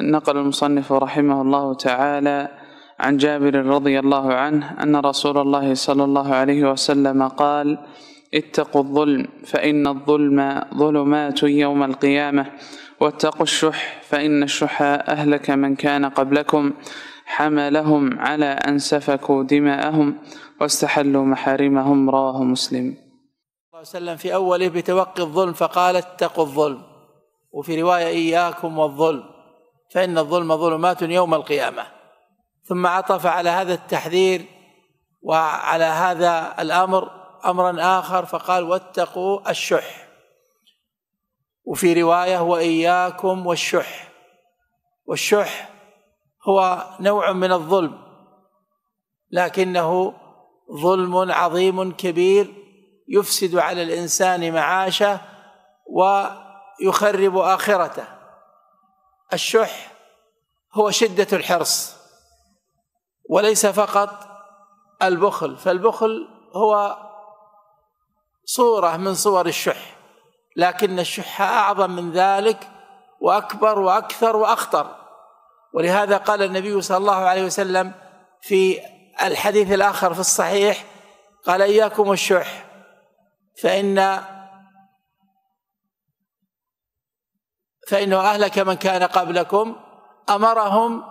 نقل المصنف رحمه الله تعالى عن جابر رضي الله عنه ان رسول الله صلى الله عليه وسلم قال اتقوا الظلم فان الظلم ظلمات يوم القيامه واتقوا الشح فان الشح اهلك من كان قبلكم حملهم على ان سفكوا دماءهم واستحلوا محارمهم رواه مسلم صلى الله عليه وسلم في اوله بتوقي الظلم فقال اتقوا الظلم وفي روايه اياكم والظلم فإن الظلم ظلمات يوم القيامة ثم عطف على هذا التحذير وعلى هذا الأمر أمرا آخر فقال واتقوا الشح وفي رواية وإياكم والشح والشح هو نوع من الظلم لكنه ظلم عظيم كبير يفسد على الإنسان معاشه ويخرب آخرته الشح هو شدة الحرص وليس فقط البخل فالبخل هو صورة من صور الشح لكن الشح أعظم من ذلك وأكبر وأكثر وأخطر ولهذا قال النبي صلى الله عليه وسلم في الحديث الآخر في الصحيح قال إياكم الشح فإن فإنه أهلك من كان قبلكم أمرهم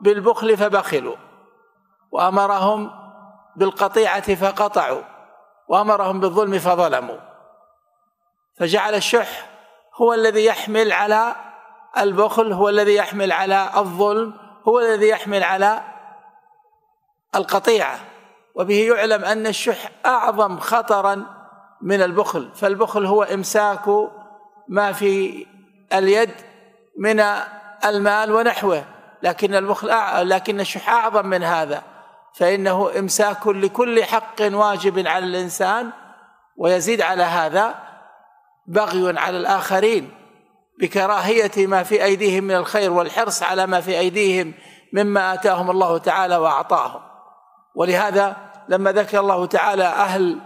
بالبخل فبخلوا وأمرهم بالقطيعة فقطعوا وأمرهم بالظلم فظلموا فجعل الشح هو الذي يحمل على البخل هو الذي يحمل على الظلم هو الذي يحمل على القطيعة وبه يعلم أن الشح أعظم خطرا من البخل فالبخل هو إمساك ما في اليد من المال ونحوه لكن المخل لكن الشح اعظم من هذا فانه امساك لكل حق واجب على الانسان ويزيد على هذا بغي على الاخرين بكراهيه ما في ايديهم من الخير والحرص على ما في ايديهم مما اتاهم الله تعالى واعطاهم ولهذا لما ذكر الله تعالى اهل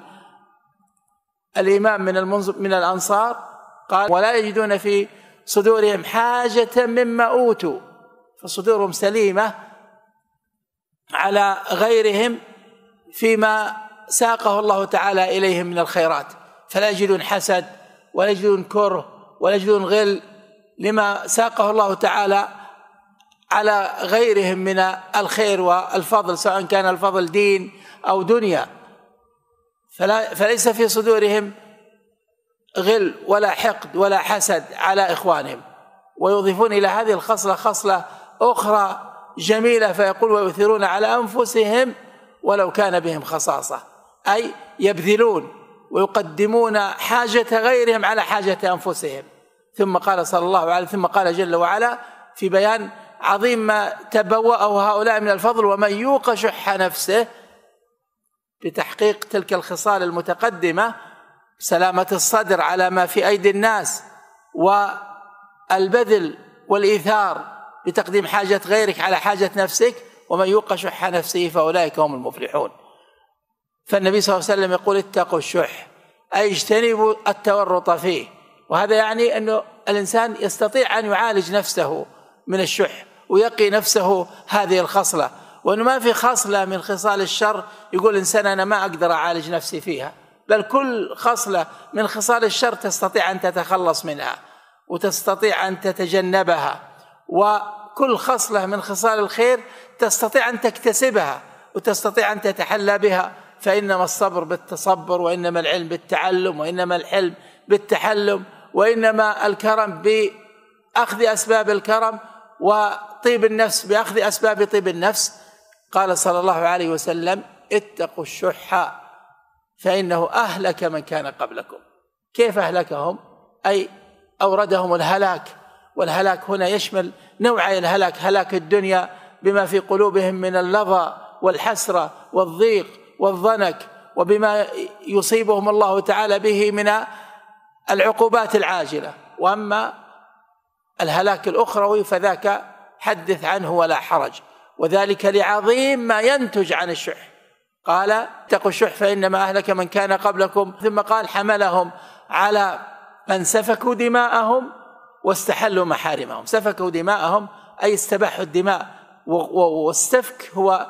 الإمام من من الأنصار قال ولا يجدون في صدورهم حاجة مما أوتوا فصدورهم سليمة على غيرهم فيما ساقه الله تعالى إليهم من الخيرات فلا يجدون حسد ولا يجدون كره ولا يجدون غل لما ساقه الله تعالى على غيرهم من الخير والفضل سواء كان الفضل دين أو دنيا فلا فليس في صدورهم غل ولا حقد ولا حسد على إخوانهم ويضيفون إلى هذه الخصلة خصلة أخرى جميلة فيقول ويؤثرون على أنفسهم ولو كان بهم خصاصة أي يبذلون ويقدمون حاجة غيرهم على حاجة أنفسهم ثم قال صلى الله عليه ثم قال جل وعلا في بيان عظيم ما تبوأه هؤلاء من الفضل ومن يوق شح نفسه بتحقيق تلك الخصال المتقدمة سلامة الصدر على ما في أيدي الناس والبذل والإيثار بتقديم حاجة غيرك على حاجة نفسك ومن يوق شح نفسه فأولئك هم المفلحون فالنبي صلى الله عليه وسلم يقول اتقوا الشح أي اجتنبوا التورط فيه وهذا يعني أنه الإنسان يستطيع أن يعالج نفسه من الشح ويقي نفسه هذه الخصلة وأنه ما في خصلة من خصال الشر يقول إنسان أنا ما أقدر أعالج نفسي فيها بل كل خصلة من خصال الشر تستطيع أن تتخلص منها وتستطيع أن تتجنبها وكل خصلة من خصال الخير تستطيع أن تكتسبها وتستطيع أن تتحلى بها فإنما الصبر بالتصبر وإنما العلم بالتعلم وإنما الحلم بالتحلم وإنما الكرم بأخذ أسباب الكرم وطيب النفس بأخذ أسباب طيب النفس قال صلى الله عليه وسلم اتقوا الشح فإنه أهلك من كان قبلكم كيف أهلكهم أي أوردهم الهلاك والهلاك هنا يشمل نوعي الهلاك هلاك الدنيا بما في قلوبهم من اللظى والحسرة والضيق والضنك وبما يصيبهم الله تعالى به من العقوبات العاجلة وأما الهلاك الأخروي فذاك حدث عنه ولا حرج وذلك لعظيم ما ينتج عن الشح قال اتقوا الشح فإنما أهلك من كان قبلكم ثم قال حملهم على من سفكوا دماءهم واستحلوا محارمهم سفكوا دماءهم أي استباحوا الدماء والسفك هو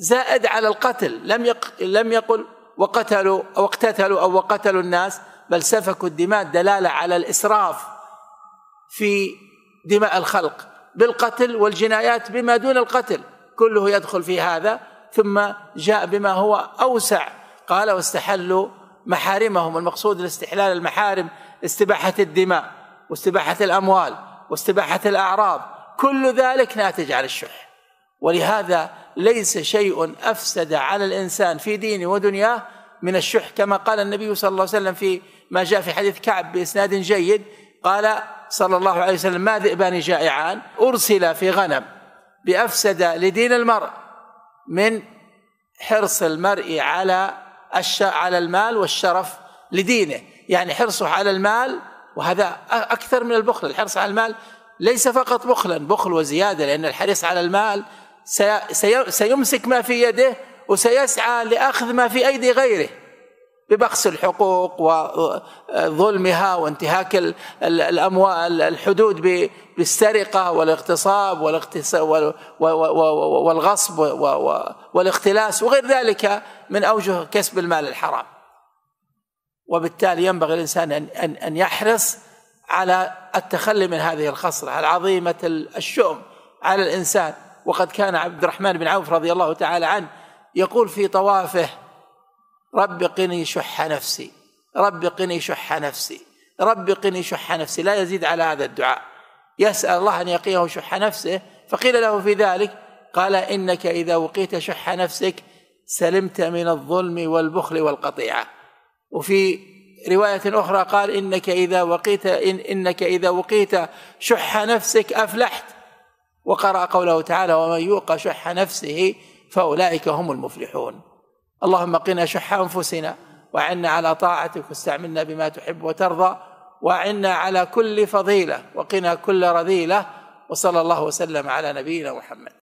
زائد على القتل لم لم يقل وقتلوا أو اقتتلوا أو وقتلوا الناس بل سفكوا الدماء دلالة على الإسراف في دماء الخلق بالقتل والجنايات بما دون القتل كله يدخل في هذا ثم جاء بما هو أوسع قال واستحلوا محارمهم المقصود الاستحلال المحارم استباحة الدماء واستباحة الأموال واستباحة الأعراض كل ذلك ناتج على الشح ولهذا ليس شيء أفسد على الإنسان في دينه ودنياه من الشح كما قال النبي صلى الله عليه وسلم في ما جاء في حديث كعب بإسناد جيد قال صلى الله عليه وسلم ما ذئبان جائعان أرسل في غنم بأفسد لدين المرء من حرص المرء على على المال والشرف لدينه يعني حرصه على المال وهذا أكثر من البخل الحرص على المال ليس فقط بخلا بخل وزيادة لأن الحريص على المال سيمسك ما في يده وسيسعى لأخذ ما في أيدي غيره ببخس الحقوق وظلمها وانتهاك الاموال الحدود بالسرقه والاغتصاب والغصب والاختلاس وغير ذلك من اوجه كسب المال الحرام. وبالتالي ينبغي الانسان ان ان يحرص على التخلي من هذه الخصله العظيمه الشؤم على الانسان وقد كان عبد الرحمن بن عوف رضي الله تعالى عنه يقول في طوافه رب قني شح نفسي رب قني شح نفسي رب قني شح نفسي لا يزيد على هذا الدعاء يسأل الله أن يقيه شح نفسه فقيل له في ذلك قال إنك إذا وقيت شح نفسك سلمت من الظلم والبخل والقطيعة وفي رواية أخرى قال إنك إذا وقيت إن إنك إذا وقيت شح نفسك أفلحت وقرأ قوله تعالى ومن يوق شح نفسه فأولئك هم المفلحون اللهم قنا شح أنفسنا وعنا على طاعتك واستعملنا بما تحب وترضى وعنا على كل فضيلة وقنا كل رذيلة وصلى الله وسلم على نبينا محمد